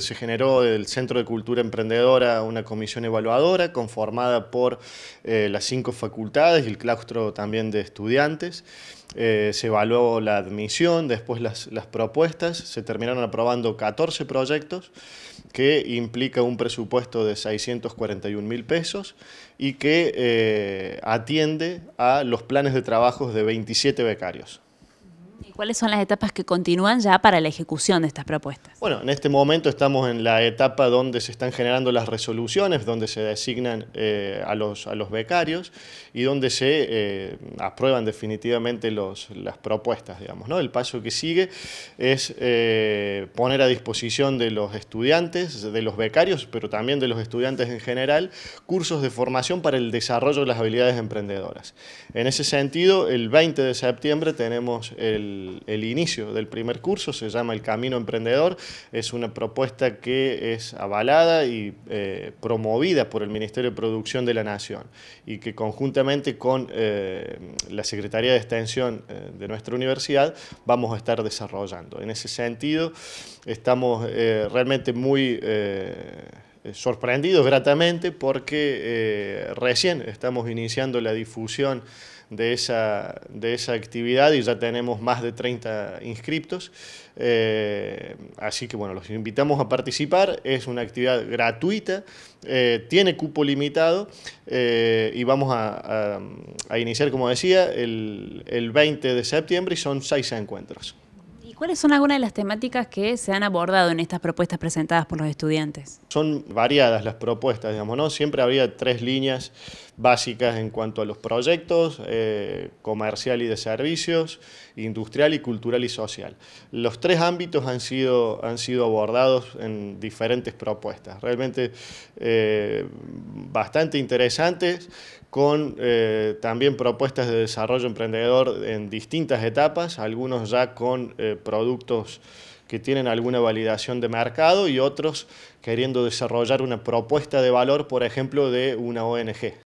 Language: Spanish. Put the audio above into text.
Se generó del Centro de Cultura Emprendedora una comisión evaluadora conformada por eh, las cinco facultades y el claustro también de estudiantes. Eh, se evaluó la admisión, después las, las, propuestas, se terminaron aprobando 14 proyectos que implica un presupuesto de 641 mil pesos y que eh, atiende a los planes de trabajos de 27 becarios. ¿Cuáles son las etapas que continúan ya para la ejecución de estas propuestas? Bueno, en este momento estamos en la etapa donde se están generando las resoluciones, donde se designan eh, a, los, a los becarios y donde se eh, aprueban definitivamente las propuestas, digamos. ¿no? El paso que sigue es eh, poner a disposición de los estudiantes, de los becarios, pero también de los estudiantes en general, cursos de formación para el desarrollo de las habilidades emprendedoras. En ese sentido, el 20 de septiembre tenemos el el, inicio del primer curso, se llama El Camino Emprendedor, es una propuesta que es avalada y eh, promovida por el Ministerio de Producción de la Nación y que conjuntamente con eh, la Secretaría de Extensión eh, de nuestra universidad vamos a estar desarrollando. En ese sentido, estamos realmente muy eh, sorprendidos gratamente porque eh, recién estamos iniciando la difusión de esa, actividad y ya tenemos más de 30 inscriptos. Eh, así que bueno, los invitamos a participar, es una actividad gratuita, tiene cupo limitado y vamos a, iniciar, como decía, el, el 20 de septiembre y son seis encuentros. ¿Cuáles son algunas de las temáticas que se han abordado en estas propuestas presentadas por los estudiantes? Son variadas las propuestas, digamos, ¿no? Siempre había tres líneas básicas en cuanto a los proyectos, eh, comercial y de servicios, industrial y cultural y social. Los tres ámbitos han sido, han sido abordados en diferentes propuestas, realmente eh, bastante interesantes, con eh, también propuestas de desarrollo emprendedor en distintas etapas, algunos ya con proyectos productos que tienen alguna validación de mercado y otros queriendo desarrollar una propuesta de valor, por ejemplo, de una ONG.